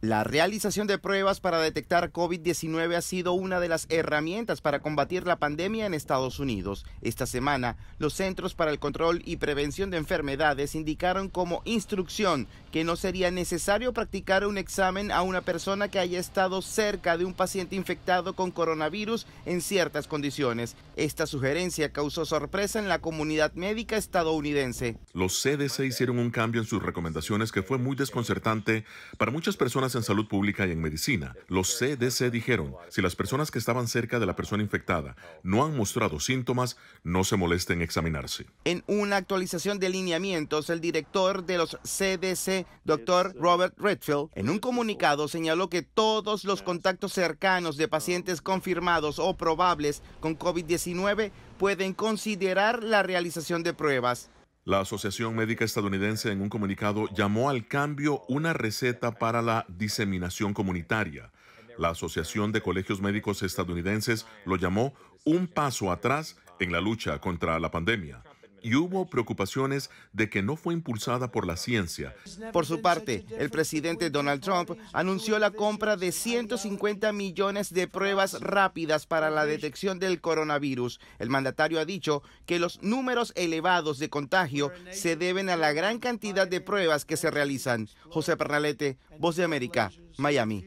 La realización de pruebas para detectar COVID-19 ha sido una de las herramientas para combatir la pandemia en Estados Unidos. Esta semana, los Centros para el Control y Prevención de Enfermedades indicaron como instrucción que no sería necesario practicar un examen a una persona que haya estado cerca de un paciente infectado con coronavirus en ciertas condiciones. Esta sugerencia causó sorpresa en la comunidad médica estadounidense. Los CDC hicieron un cambio en sus recomendaciones que fue muy desconcertante para muchas personas en salud pública y en medicina, los CDC dijeron, si las personas que estaban cerca de la persona infectada no han mostrado síntomas, no se molesten examinarse. En una actualización de lineamientos, el director de los CDC, doctor Robert Redfield, en un comunicado señaló que todos los contactos cercanos de pacientes confirmados o probables con COVID-19 pueden considerar la realización de pruebas. La Asociación Médica Estadounidense en un comunicado llamó al cambio una receta para la diseminación comunitaria. La Asociación de Colegios Médicos Estadounidenses lo llamó un paso atrás en la lucha contra la pandemia y hubo preocupaciones de que no fue impulsada por la ciencia. Por su parte, el presidente Donald Trump anunció la compra de 150 millones de pruebas rápidas para la detección del coronavirus. El mandatario ha dicho que los números elevados de contagio se deben a la gran cantidad de pruebas que se realizan. José Pernalete, Voz de América, Miami.